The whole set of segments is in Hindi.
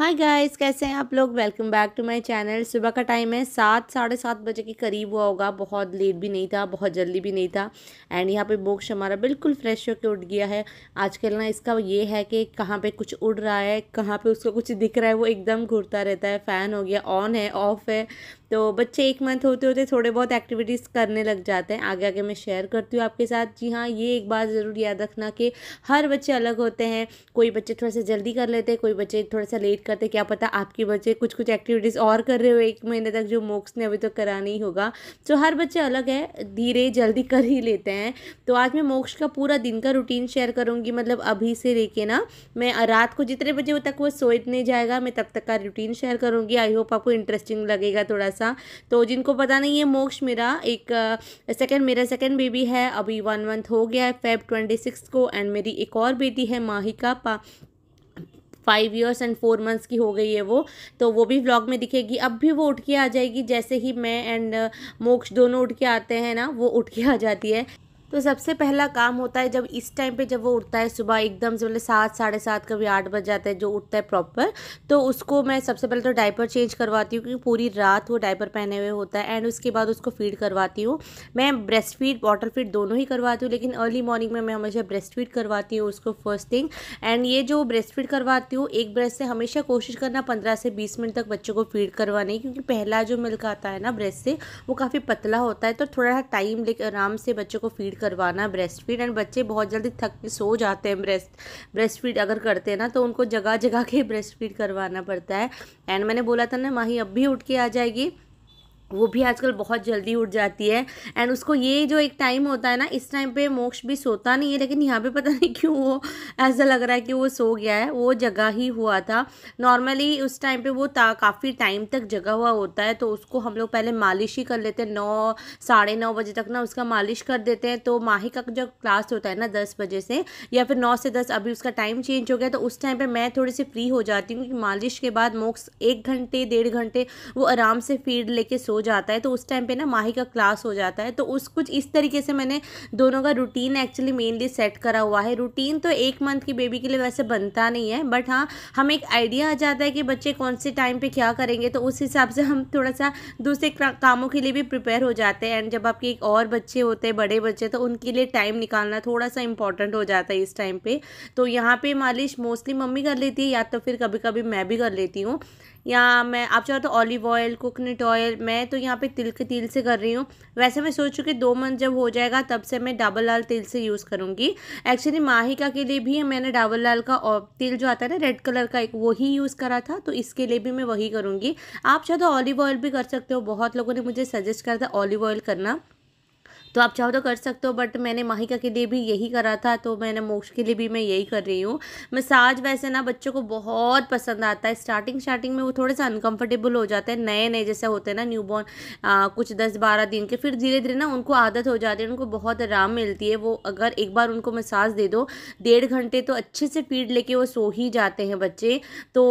हाय गाइस कैसे हैं आप लोग welcome back to my channel सुबह का टाइम है सात साढ़े सात बजे के करीब हुआ होगा बहुत लेट भी नहीं था बहुत जल्दी भी नहीं था एंड यहाँ पे बोक्स हमारा बिल्कुल फ्रेश होकर उठ गया है आजकल ना इसका ये है कि कहाँ पे कुछ उड़ रहा है कहाँ पे उसको कुछ दिख रहा है वो एकदम घूरता रहता है फ़ैन हो गया ऑन है ऑफ है तो बच्चे एक मंथ होते होते थोड़े बहुत एक्टिविटीज़ करने लग जाते हैं आगे आगे मैं शेयर करती हूँ आपके साथ जी हाँ ये एक बात ज़रूर याद रखना कि हर बच्चे अलग होते हैं कोई बच्चे थोड़ा सा जल्दी कर लेते हैं कोई बच्चे थोड़ा सा लेट करते क्या पता आपके बच्चे कुछ कुछ एक्टिविटीज़ और कर रहे हो एक महीने तक जो मोक्स ने अभी तक तो कराना ही होगा सो हर बच्चे अलग है धीरे जल्दी कर ही लेते हैं तो आज मैं मोक्ष का पूरा दिन का रूटीन शेयर करूँगी मतलब अभी से लेके ना मैं रात को जितने बजे तक वो सोने जाएगा मैं तब तक का रूटीन शेयर करूँगी आई होप आपको इंटरेस्टिंग लगेगा थोड़ा सा सा तो जिनको पता नहीं है मोक्ष मेरा एक सेकेंड मेरा सेकेंड बेबी है अभी वन मंथ हो गया है फेब ट्वेंटी सिक्स को एंड मेरी एक और बेटी है माहिका पा five years and four months की हो गई है वो तो वो भी व्लॉग में दिखेगी अब भी वो उठ के आ जाएगी जैसे ही मैं एंड मोक्ष दोनों उठ के आते हैं ना वो उठ के आ जाती है तो सबसे पहला काम होता है जब इस टाइम पे जब वो उठता है सुबह एकदम से मतलब सात साढ़े सात कभी आठ बज जाता है जो उठता है प्रॉपर तो उसको मैं सबसे पहले तो डायपर चेंज करवाती हूँ क्योंकि पूरी रात वो डायपर पहने हुए होता है एंड उसके बाद उसको फीड करवाती हूँ मैं ब्रेस्ट फीड वाटर फीड दोनों ही करवाती हूँ लेकिन अर्ली मॉर्निंग में मैं हमेशा ब्रेस्ट फीड करवाती हूँ उसको फर्स्ट थिंग एंड ये जो ब्रेस्ट फीड करवाती हूँ एक ब्रेस्ट से हमेशा कोशिश करना पंद्रह से बीस मिनट तक बच्चों को फीड करवाने क्योंकि पहला जो मिल्क आता है ना ब्रेस्ट से वो काफ़ी पतला होता है तो थोड़ा टाइम लेकर आराम से बच्चों को फीड करवाना ब्रेस्ट फीड एंड बच्चे बहुत जल्दी थक के सो जाते हैं ब्रेस्ट ब्रेस्ट फीड अगर करते हैं ना तो उनको जगह जगह के ब्रेस्ट फीड करवाना पड़ता है एंड मैंने बोला था ना माही अब भी उठ के आ जाएगी वो भी आजकल बहुत जल्दी उठ जाती है एंड उसको ये जो एक टाइम होता है ना इस टाइम पे मोक्ष भी सोता नहीं है लेकिन यहाँ पे पता नहीं क्यों वो ऐसा लग रहा है कि वो सो गया है वो जगा ही हुआ था नॉर्मली उस टाइम पे वो काफ़ी टाइम तक जगा हुआ होता है तो उसको हम लोग पहले मालिश ही कर लेते हैं नौ साढ़े नौ बजे तक ना उसका मालिश कर देते हैं तो माही का जो क्लास होता है ना दस बजे से या फिर नौ से दस अभी उसका टाइम चेंज हो गया तो उस टाइम पर मैं थोड़ी सी फ्री हो जाती हूँ क्योंकि मालिश के बाद मोक्स एक घंटे डेढ़ घंटे वो आराम से फीड लेके सो जाता है तो उस टाइम पे ना माही का क्लास हो जाता है तो उस कुछ इस तरीके से मैंने दोनों का रूटीन एक्चुअली मेनली सेट करा हुआ है रूटीन तो एक मंथ की बेबी के लिए वैसे बनता नहीं है बट हाँ हमें एक आइडिया आ जाता है कि बच्चे कौन से टाइम पर क्या करेंगे तो उस हिसाब से हम थोड़ा सा दूसरे कामों के लिए भी प्रिपेयर हो जाते हैं एंड जब आपके एक और बच्चे होते हैं बड़े बच्चे तो उनके लिए टाइम निकालना थोड़ा सा इंपॉर्टेंट हो जाता है इस टाइम पर तो यहाँ पे मालिश मोस्टली मम्मी कर लेती है या तो फिर कभी कभी मैं भी कर लेती हूँ या मैं आप चाहो तो ऑलिव ऑयल कोकोनट ऑयल मैं तो यहाँ पे तिल के तेल से कर रही हूँ वैसे मैं सोच चुकी दो मंथ जब हो जाएगा तब से मैं डाबर लाल तेल से यूज़ करूँगी एक्चुअली माहिका के लिए भी मैंने डाबर लाल का तेल जो आता है ना रेड कलर का एक वही यूज़ करा था तो इसके लिए भी मैं वही करूँगी आप चाहो तो ऑलिव ऑयल भी कर सकते हो बहुत लोगों ने मुझे सजेस्ट करा था ऑलिव ऑयल करना तो आप चाहो तो कर सकते हो बट मैंने माहिका के लिए भी यही करा था तो मैंने मोक्ष के लिए भी मैं यही कर रही हूँ मसाज वैसे ना बच्चों को बहुत पसंद आता है स्टार्टिंग स्टार्टिंग में वो थोड़े सा अनकम्फर्टेबल हो जाते हैं नए नए जैसे होते हैं ना न्यू बॉर्न कुछ दस बारह दिन के फिर धीरे धीरे ना उनको आदत हो जाती है उनको बहुत आराम मिलती है वो अगर एक बार उनको मसाज दे दो डेढ़ घंटे तो अच्छे से पीट लेके वो सो ही जाते हैं बच्चे तो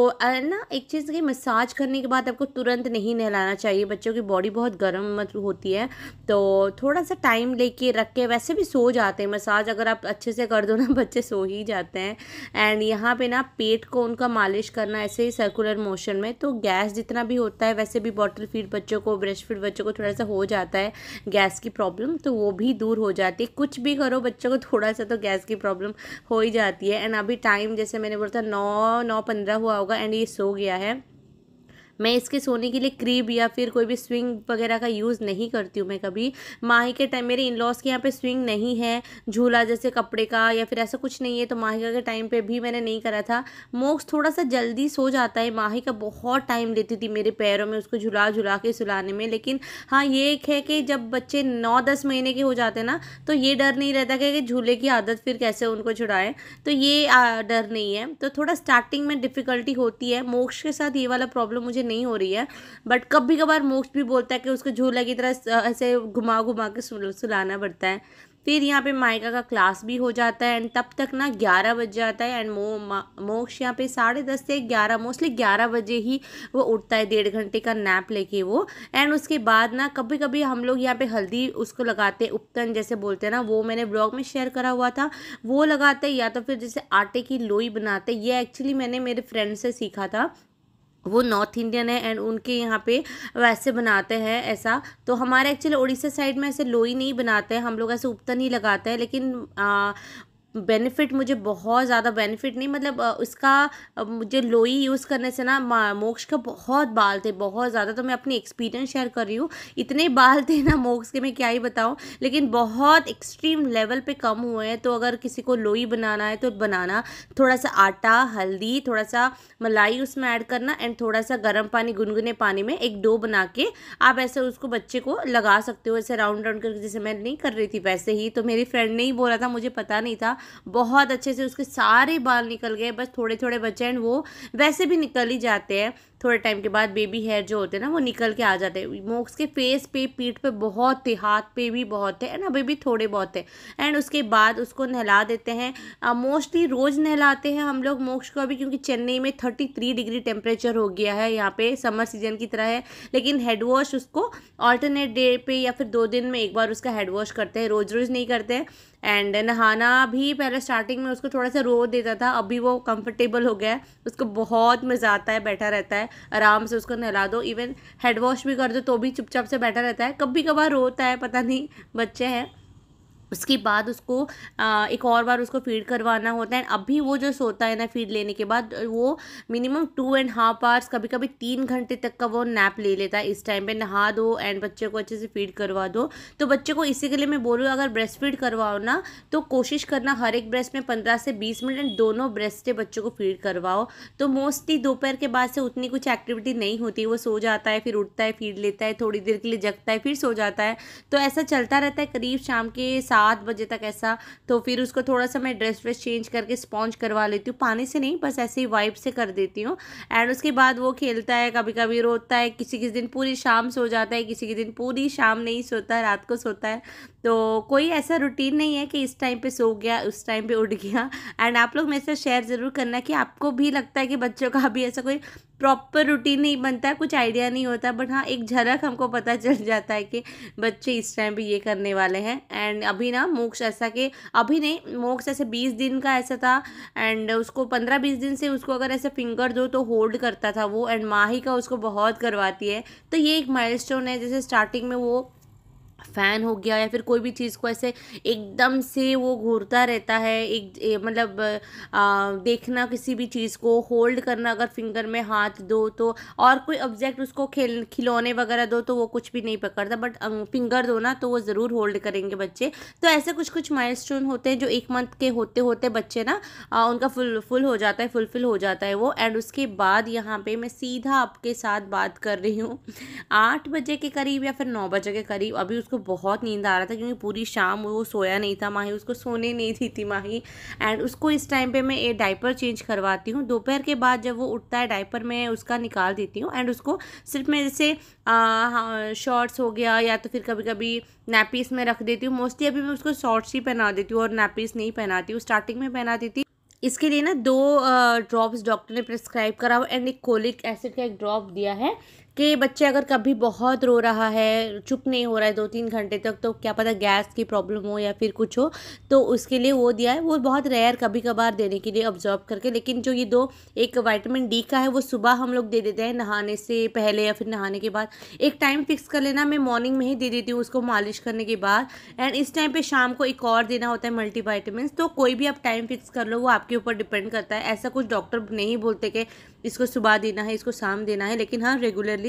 ना एक चीज़ की मसाज करने के बाद आपको तुरंत नहीं नहलाना चाहिए बच्चों की बॉडी बहुत गर्म मत होती है तो थोड़ा सा टाइम लेके रख के वैसे भी सो जाते हैं मसाज अगर आप अच्छे से कर दो ना बच्चे सो ही जाते हैं एंड यहाँ पे ना पेट को उनका मालिश करना ऐसे ही सर्कुलर मोशन में तो गैस जितना भी होता है वैसे भी बॉटल फीड बच्चों को ब्रश फीड बच्चों को थोड़ा सा हो जाता है गैस की प्रॉब्लम तो वो भी दूर हो जाती है कुछ भी करो बच्चों को थोड़ा सा तो गैस की प्रॉब्लम हो ही जाती है एंड अभी टाइम जैसे मैंने बोला था नौ नौ पंद्रह हुआ होगा एंड ये सो गया है मैं इसके सोने के लिए क्रीब या फिर कोई भी स्विंग वगैरह का यूज़ नहीं करती हूँ मैं कभी माही के टाइम मेरे इन लॉज के यहाँ पे स्विंग नहीं है झूला जैसे कपड़े का या फिर ऐसा कुछ नहीं है तो माही के टाइम पे भी मैंने नहीं करा था मोक्स थोड़ा सा जल्दी सो जाता है माही का बहुत टाइम लेती थी मेरे पैरों में उसको झुला झुला के सुलाने में लेकिन हाँ ये एक है कि जब बच्चे नौ दस महीने के हो जाते ना तो ये डर नहीं रहता कि झूले की आदत फिर कैसे उनको छुड़ाएँ तो ये डर नहीं है तो थोड़ा स्टार्टिंग में डिफ़िकल्टी होती है मोक्ष के साथ ये वाला प्रॉब्लम मुझे नहीं हो रही है बट कभी कभार मोक्ष भी बोलता है कि उसको झूला की तरह ऐसे घुमा घुमा के सुलाना पड़ता है फिर यहाँ पे माइका का क्लास भी हो जाता है एंड तब तक ना ग्यारह बज जाता है एंड मो मोक्ष यहाँ पे साढ़े दस से ग्यारह मोस्टली ग्यारह बजे ही वो उठता है डेढ़ घंटे का नैप लेके वो एंड उसके बाद ना कभी कभी हम लोग यहाँ पे हल्दी उसको लगाते हैं उपतन जैसे बोलते हैं ना वो मैंने ब्लॉग में शेयर करा हुआ था वो लगाते या तो फिर जैसे आटे की लोई बनाते ये एक्चुअली मैंने मेरे फ्रेंड से सीखा था वो नॉर्थ इंडियन है एंड उनके यहाँ पे वैसे बनाते हैं ऐसा तो हमारे एक्चुअली उड़ीसा साइड में ऐसे लोई नहीं बनाते हैं हम लोग ऐसे उपतन ही लगाते हैं लेकिन बेनिफिट मुझे बहुत ज़्यादा बेनिफिट नहीं मतलब उसका मुझे लोई यूज़ करने से ना मोक्ष का बहुत बाल थे बहुत ज़्यादा तो मैं अपनी एक्सपीरियंस शेयर कर रही हूँ इतने बाल थे ना मोक्ष के मैं क्या ही बताऊँ लेकिन बहुत एक्सट्रीम लेवल पे कम हुए हैं तो अगर किसी को लोई बनाना है तो बनाना थोड़ा सा आटा हल्दी थोड़ा सा मलाई उसमें ऐड करना एंड थोड़ा सा गर्म पानी गुनगुने पानी में एक डो बना के आप ऐसे उसको बच्चे को लगा सकते हो ऐसे राउंड राउंड करके जैसे मैं नहीं कर रही थी वैसे ही तो मेरी फ्रेंड ने ही बोला था मुझे पता नहीं था बहुत अच्छे से उसके सारे बाल निकल गए बस थोड़े थोड़े बचे एंड वो वैसे भी निकल ही जाते हैं थोड़े टाइम के बाद बेबी हेयर जो होते हैं ना वो निकल के आ जाते हैं मोक्स के फेस पे पीठ पे बहुत थे हाथ पे भी बहुत थे एंड अभी भी थोड़े बहुत थे एंड उसके बाद उसको नहला देते हैं मोस्टली रोज़ नहलाते हैं हम लोग मोक्ष को अभी क्योंकि चेन्नई में थर्टी थ्री डिग्री टेम्परेचर हो गया है यहाँ पे समर सीजन की तरह है लेकिन हेड वॉश उसको ऑल्टरनेट डे पे या फिर दो दिन में एक बार उसका हेड वॉश करते हैं रोज़ रोज़ नहीं करते एंड नहाना भी पहले स्टार्टिंग में उसको थोड़ा सा रो देता था अभी वो कम्फर्टेबल हो गया है उसको बहुत मज़ा आता है बैठा रहता है आराम से उसको नहला दो इवन हेड वॉश भी कर दो तो भी चुपचाप से बैठा रहता है कभी कभार रोता है पता नहीं बच्चे हैं उसके बाद उसको एक और बार उसको फीड करवाना होता है अब भी वो जो सोता है ना फीड लेने के बाद वो minimum two and half hours कभी कभी तीन घंटे तक का वो नैप ले लेता है इस टाइम पे नहा दो एंड बच्चे को अच्छे से फीड करवा दो तो बच्चे को इसी के लिए मैं बोलूँ अगर ब्रेस्ट फीड करवाओ ना तो कोशिश करना हर एक ब्रेस्ट में पंद्रह से बीस मिनट एंड दोनों ब्रेस्ट से बच्चों को फीड करवाओ तो मोस्टली दोपहर के बाद से उतनी कुछ एक्टिविटी नहीं होती वो सो जाता है फिर उठता है फीड लेता है थोड़ी देर के लिए जगता है फिर सो जाता है तो ऐसा चलता रहता है करीब शाम के सात सात बजे तक ऐसा तो फिर उसको थोड़ा सा मैं ड्रेस व्रेस चेंज करके स्पॉन्ज करवा लेती हूँ पानी से नहीं बस ऐसे ही वाइप से कर देती हूँ एंड उसके बाद वो खेलता है कभी कभी रोता है किसी किसी दिन पूरी शाम सो जाता है किसी के दिन पूरी शाम नहीं सोता रात को सोता है तो कोई ऐसा रूटीन नहीं है कि इस टाइम पे सो गया उस टाइम पे उठ गया एंड आप लोग मेरे साथ शेयर ज़रूर करना कि आपको भी लगता है कि बच्चों का अभी ऐसा कोई प्रॉपर रूटीन नहीं बनता कुछ आइडिया नहीं होता बट हाँ एक झलक हमको पता चल जाता है कि बच्चे इस टाइम पे ये करने वाले हैं एंड अभी ना मोक्ष ऐसा कि अभी नहीं मोक्ष ऐसे बीस दिन का ऐसा था एंड उसको पंद्रह बीस दिन से उसको अगर ऐसे फिंगर दो तो होल्ड करता था वो एंड माही का उसको बहुत करवाती है तो ये एक माइल है जैसे स्टार्टिंग में वो फ़ैन हो गया या फिर कोई भी चीज़ को ऐसे एकदम से वो घूरता रहता है एक मतलब देखना किसी भी चीज़ को होल्ड करना अगर फिंगर में हाथ दो तो और कोई ऑब्जेक्ट उसको खेल खिलौने वगैरह दो तो वो कुछ भी नहीं पकड़ता बट अं, फिंगर दो ना तो वो ज़रूर होल्ड करेंगे बच्चे तो ऐसे कुछ कुछ माइल होते हैं जो एक मंथ के होते होते बच्चे ना आ, उनका फुल फुल हो जाता है फुलफिल हो जाता है वो एंड उसके बाद यहाँ पर मैं सीधा आपके साथ बात कर रही हूँ आठ बजे के करीब या फिर नौ बजे के करीब अभी उसको बहुत नींद आ रहा था क्योंकि पूरी शाम वो सोया नहीं था माही उसको सोने नहीं दी थी माही एंड उसको इस टाइम पे मैं ये डाइपर चेंज करवाती हूँ दोपहर के बाद जब वो उठता है डाइपर मैं उसका निकाल देती हूँ एंड उसको सिर्फ मैं जैसे शॉर्ट्स हाँ, हो गया या तो फिर कभी कभी नैपीस में रख देती हूँ मोस्टली अभी मैं उसको शॉर्ट्स ही पहना देती हूँ और नैपीस नहीं पहनाती हूँ स्टार्टिंग में पहनाती थी इसके लिए ना दो ड्रॉप्स डॉक्टर ने प्रिस्क्राइब करा एंड एक कोलिक एसिड का एक ड्रॉप दिया है कि बच्चे अगर कभी बहुत रो रहा है चुप नहीं हो रहा है दो तीन घंटे तक तो क्या पता गैस की प्रॉब्लम हो या फिर कुछ हो तो उसके लिए वो दिया है वो बहुत रेयर कभी कभार देने के लिए ऑब्जॉर्व करके लेकिन जो ये दो एक वाइटामिन डी का है वो सुबह हम लोग दे देते हैं नहाने से पहले या फिर नहाने के बाद एक टाइम फिक्स कर लेना मैं मॉर्निंग में ही दे देती हूँ उसको मालिश करने के बाद एंड इस टाइम पर शाम को एक और देना होता है मल्टी तो कोई भी आप टाइम फिक्स कर लो वो आपके ऊपर डिपेंड करता है ऐसा कुछ डॉक्टर नहीं बोलते कि इसको सुबह देना है इसको शाम देना है लेकिन हाँ रेगुलरली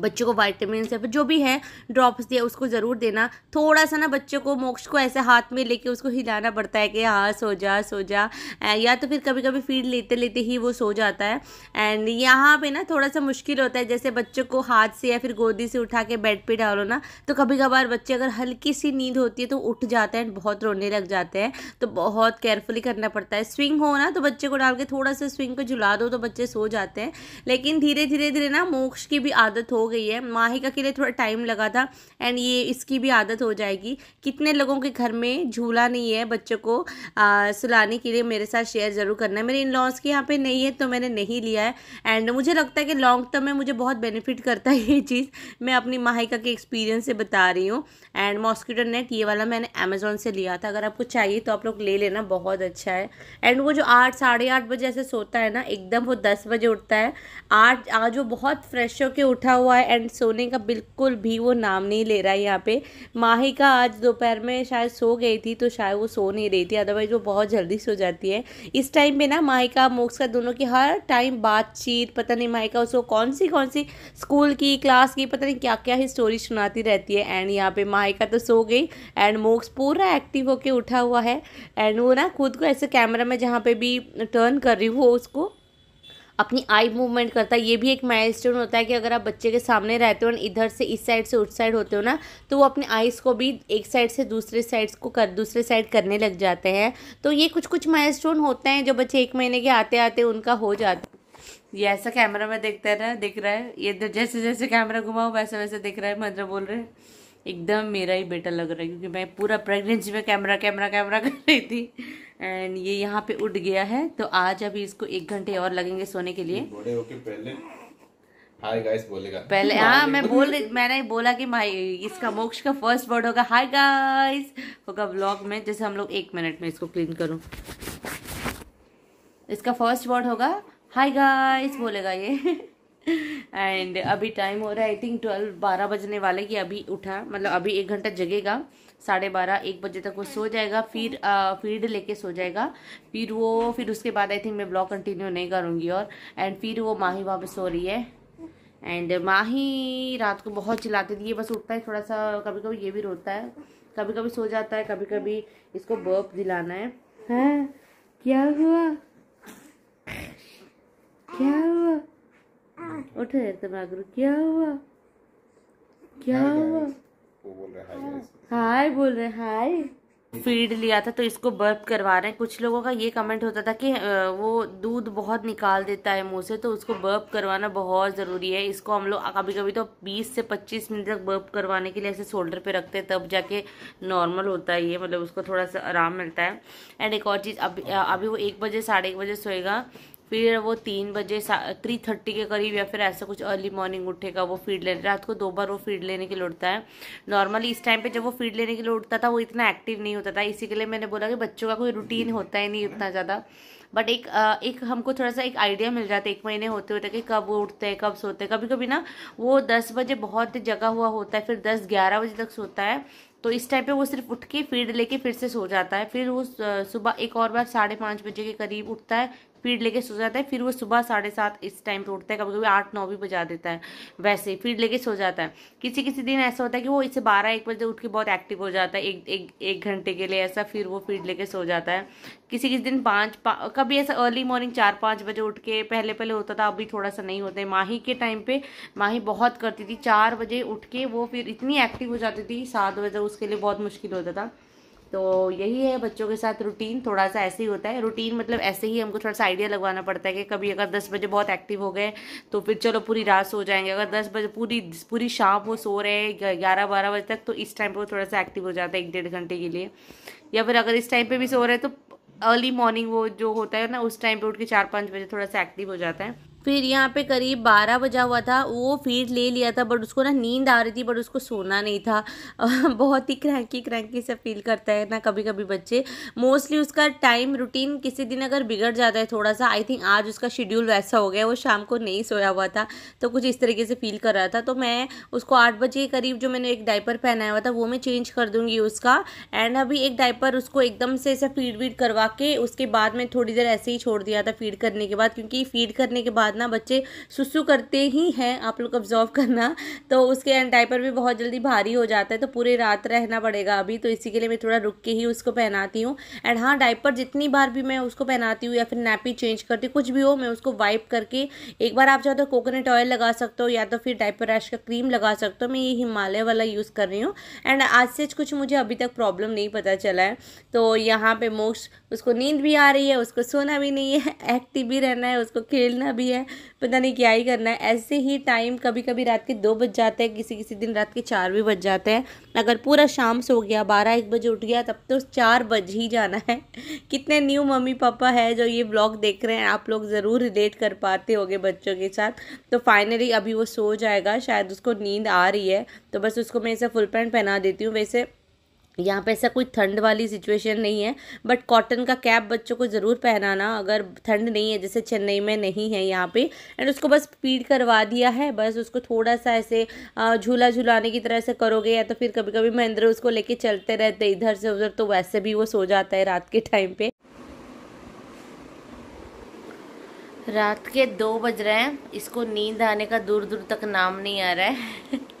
बच्चे को वाइटामिन या फिर जो भी है ड्रॉप्स दिया उसको ज़रूर देना थोड़ा सा ना बच्चे को मोक्ष को ऐसे हाथ में लेके उसको हिलाना पड़ता है कि हाँ सो जा सो जा या तो फिर कभी कभी फीड लेते लेते ही वो सो जाता है एंड यहाँ पे ना थोड़ा सा मुश्किल होता है जैसे बच्चे को हाथ से या फिर गोदी से उठा के बेड पे डालो ना तो कभी कभार बच्चे अगर हल्की सी नींद होती है तो उठ जाते हैं बहुत रोने लग जाते हैं तो बहुत केयरफुली करना पड़ता है स्विंग हो ना तो बच्चे को डाल के थोड़ा सा स्विंग को झुला दो तो बच्चे सो जाते हैं लेकिन धीरे धीरे धीरे ना मोक्ष की भी आदत हो गई है माही का के लिए थोड़ा टाइम लगा था एंड ये इसकी भी आदत हो जाएगी कितने लोगों के घर में झूला नहीं है बच्चों को आ, सुलाने के लिए मेरे साथ शेयर ज़रूर करना है मेरे इन लॉज के यहाँ पे नहीं है तो मैंने नहीं लिया है एंड मुझे लगता है कि लॉन्ग टर्म में मुझे बहुत बेनिफिट करता है ये चीज़ मैं अपनी माहिका के एक्सपीरियंस से बता रही हूँ एंड मॉस्किटो नेट ये वाला मैंने अमेजोन से लिया था अगर आपको चाहिए तो आप लोग ले लेना बहुत अच्छा है एंड वो जो आठ साढ़े आठ बजे ऐसे सोता है ना एकदम वो दस बजे उठता है आज आज वो बहुत फ्रेश होकर उठा हुआ है एंड सोने का बिल्कुल भी वो नाम नहीं ले रहा है यहाँ पे माही का आज दोपहर में शायद सो गई थी तो शायद वो सो नहीं रही थी अदरवाइज़ वो बहुत जल्दी सो जाती है इस टाइम पे ना माहिका मोक्स का दोनों की हर टाइम बातचीत पता नहीं माहिका उसको कौन सी कौन सी स्कूल की क्लास की पता नहीं क्या क्या ही स्टोरी सुनाती रहती है एंड यहाँ पे माहिका तो सो गई एंड मोक्स पूरा एक्टिव होके उठा हुआ है एंड वो ना खुद को ऐसे कैमरा में जहाँ पे भी टर्न कर रही हूँ उसको अपनी आई मूवमेंट करता है ये भी एक माइलस्टोन होता है कि अगर आप बच्चे के सामने रहते हो ना इधर से इस साइड से उस साइड होते हो ना तो वो अपने आईज को भी एक साइड से दूसरे साइड को कर दूसरे साइड करने लग जाते हैं तो ये कुछ कुछ माइलस्टोन होते हैं जो बच्चे एक महीने के आते आते उनका हो जाता ये ऐसा कैमरा में देखता है ना दिख रहा है ये तो जैसे जैसे कैमरा घुमाओ वैसे वैसे दिख रहा है मैं मतलब बोल रहे एकदम मेरा ही बेटा लग रहा है क्योंकि मैं पूरा प्रेगनेंसी में कैमरा कैमरा कैमरा कर रही थी एंड ये यहाँ पे उड़ गया है तो आज अभी इसको एक घंटे और लगेंगे सोने के लिए हाय गाइस बोलेगा पहले हाँ मैं बोल मैंने बोला कि माय इसका मोक्ष का फर्स्ट वर्ड होगा हाय गाइस होगा व्लॉग में जैसे हम लोग एक मिनट में इसको क्लीन करूं इसका फर्स्ट वर्ड होगा हाय गाइस बोलेगा ये एंड अभी टाइम हो रहा है आई थिंक ट्वेल्व बारह बजने वाले कि अभी उठा मतलब अभी एक घंटा जगेगा साढ़े बारह एक बजे तक वो हम्म। सो जाएगा फिर हम्म। आ, फीड लेके सो जाएगा फिर वो फिर उसके बाद आई थिंक मैं ब्लॉग कंटिन्यू नहीं करूँगी और एंड फिर वो माही वहाँ पर सो रही है एंड माही रात को बहुत चिल्लाती थी ये बस उठता है थोड़ा सा कभी कभी ये भी रोता है कभी कभी सो जाता है कभी कभी इसको बर्फ दिलाना है हाँ क्या हुआ क्या हुआ उठो यार तुम क्या हुआ क्या हुआ वो बोल रहा है हाय बोल रहे हाय फीड लिया था तो इसको बर्फ करवा रहे हैं कुछ लोगों का ये कमेंट होता था कि वो दूध बहुत निकाल देता है मुंह से तो उसको बर्फ करवाना बहुत ज़रूरी है इसको हम लोग कभी कभी तो 20 से 25 मिनट तक बर्फ करवाने के लिए ऐसे शोल्डर पे रखते हैं तब जाके नॉर्मल होता है ये मतलब उसको थोड़ा सा आराम मिलता है एंड एक और चीज़ अभी अभी वो एक बजे साढ़े एक बजे सोएगा फिर वो तीन बजे थ्री थर्टी के करीब या फिर ऐसा कुछ अर्ली मॉर्निंग उठेगा वो फीड लेने रात को दो बार वो फीड लेने के लिए उठता है नॉर्मली इस टाइम पे जब वो फीड लेने के लिए उठता था वो इतना एक्टिव नहीं होता था इसी के लिए मैंने बोला कि बच्चों का कोई रूटीन होता ही नहीं उतना ज़्यादा बट एक एक हमको थोड़ा सा एक आइडिया मिल जाता है एक महीने होते होते कि कब वो उठते हैं कब सोते हैं कभी कभी ना वो दस बजे बहुत जगह हुआ होता है फिर दस ग्यारह बजे तक सोता है तो इस टाइम पे वो सिर्फ उठ के फीड लेके फिर से सो जाता है फिर वो सुबह एक और बार साढ़े पाँच बजे के करीब उठता है फीड लेके सो जाता है फिर वो सुबह साढ़े सात इस टाइम पे उठता है कभी कभी आठ नौ भी बजा देता है वैसे फीड लेके सो जाता है किसी किसी दिन ऐसा होता है कि वो इससे बारह एक बजे उठ के बहुत एक्टिव हो जाता है एक एक एक घंटे के लिए ऐसा फिर वो फीड लेके सो जाता है किसी किसी दिन पाँच पा, कभी ऐसा अर्ली मॉर्निंग चार पाँच बजे उठ के पहले पहले होता था अभी थोड़ा सा नहीं होता है माही के टाइम पर माही बहुत करती थी चार बजे उठ के वो फिर इतनी एक्टिव हो जाती थी सात बजे उसके लिए बहुत मुश्किल होता था तो यही है बच्चों के साथ रूटीन थोड़ा सा ऐसे ही होता है रूटीन मतलब ऐसे ही हमको थोड़ा सा आइडिया लगवाना पड़ता है कि कभी अगर दस बजे बहुत एक्टिव हो गए तो फिर चलो पूरी रात सो जाएंगे अगर दस बजे पूरी पूरी शाम वो सो रहे हैं ग्यारह बारह बजे तक तो इस टाइम पर वो थोड़ा सा एक्टिव हो जाता है एक डेढ़ घंटे के लिए या फिर अगर इस टाइम पर भी सो रहे हैं तो अर्ली मॉर्निंग वो जो होता है ना उस टाइम पर उठ के चार पाँच बजे थोड़ा सा एक्टिव हो जाता है फिर यहाँ पे करीब बारह बजा हुआ था वो फीड ले लिया था बट उसको ना नींद आ रही थी बट उसको सोना नहीं था बहुत ही क्रैंकी क्रैंकी से फील करता है ना कभी कभी बच्चे मोस्टली उसका टाइम रूटीन किसी दिन अगर बिगड़ जाता है थोड़ा सा आई थिंक आज उसका शेड्यूल वैसा हो गया वो शाम को नहीं सोया हुआ था तो कुछ इस तरीके से फील कर रहा था तो मैं उसको आठ बजे के करीब जो मैंने एक डाइपर पहनाया हुआ था वो मैं चेंज कर दूँगी उसका एंड अभी एक डाइपर उसको एकदम से ऐसा फीड वीड करवा के उसके बाद मैं थोड़ी देर ऐसे ही छोड़ दिया था फीड करने के बाद क्योंकि फीड करने के बाद ना बच्चे सुसु करते ही हैं आप लोग ऑब्जॉर्व करना तो उसके एंड डाइपर भी बहुत जल्दी भारी हो जाता है तो पूरे रात रहना पड़ेगा अभी तो इसी के लिए मैं थोड़ा रुक के ही उसको पहनाती हूँ एंड हाँ डाइपर जितनी बार भी मैं उसको पहनाती हूँ या फिर नैपी चेंज करती हूँ कुछ भी हो मैं उसको वाइप करके एक बार आप चाहते हो कोकोनट ऑयल लगा सकते हो या तो फिर डाइपर रैश का क्रीम लगा सकते हो मैं ये हिमालय वाला यूज़ कर रही हूँ एंड आज से कुछ मुझे अभी तक प्रॉब्लम नहीं पता चला है तो यहाँ पे मोक्ष उसको नींद भी आ रही है उसको सोना भी नहीं है एक्टिव भी रहना है उसको खेलना भी है है पता नहीं क्या ही करना है ऐसे ही टाइम कभी कभी रात के दो बज जाते हैं किसी किसी दिन रात के चार भी बज जाते हैं अगर पूरा शाम सो गया बारह एक बजे उठ गया तब तो चार बज ही जाना है कितने न्यू मम्मी पापा है जो ये ब्लॉग देख रहे हैं आप लोग ज़रूर रिलेट कर पाते होगे बच्चों के साथ तो फाइनली अभी वो सो जाएगा शायद उसको नींद आ रही है तो बस उसको मैं ऐसे फुल पैंट पहना देती हूँ वैसे यहाँ पे ऐसा कोई ठंड वाली सिचुएशन नहीं है बट कॉटन का कैप बच्चों को ज़रूर पहनाना अगर ठंड नहीं है जैसे चेन्नई में नहीं है यहाँ पे एंड उसको बस पीट करवा दिया है बस उसको थोड़ा सा ऐसे झूला झूलाने की तरह से करोगे या तो फिर कभी कभी महेंद्र उसको लेके चलते रहते इधर से उधर तो वैसे भी वो सो जाता है रात के टाइम पर रात के दो बज रहे हैं इसको नींद आने का दूर दूर तक नाम नहीं आ रहा है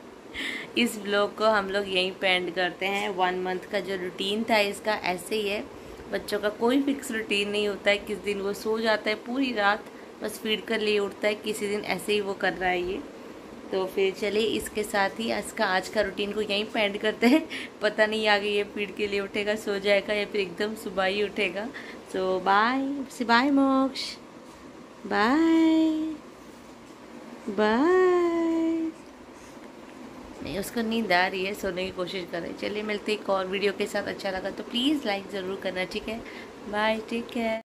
इस ब्लॉग को हम लोग यहीं पेंड करते हैं वन मंथ का जो रूटीन था इसका ऐसे ही है बच्चों का कोई फिक्स रूटीन नहीं होता है किस दिन वो सो जाता है पूरी रात बस फीड कर लिए उठता है किसी दिन ऐसे ही वो कर रहा है ये तो फिर चलिए इसके साथ ही आज का आज का रूटीन को यहीं पेंड करते हैं पता नहीं आगे ये फीड के लिए उठेगा सो जाएगा या फिर एकदम सुबह ही उठेगा so bye bye Moksh bye bye नहीं उसको नींद आ रही है सोने की कोशिश कर रही है चलिए मिलते एक और वीडियो के साथ अच्छा लगा तो प्लीज़ लाइक ज़रूर करना ठीक है बाय टेक केयर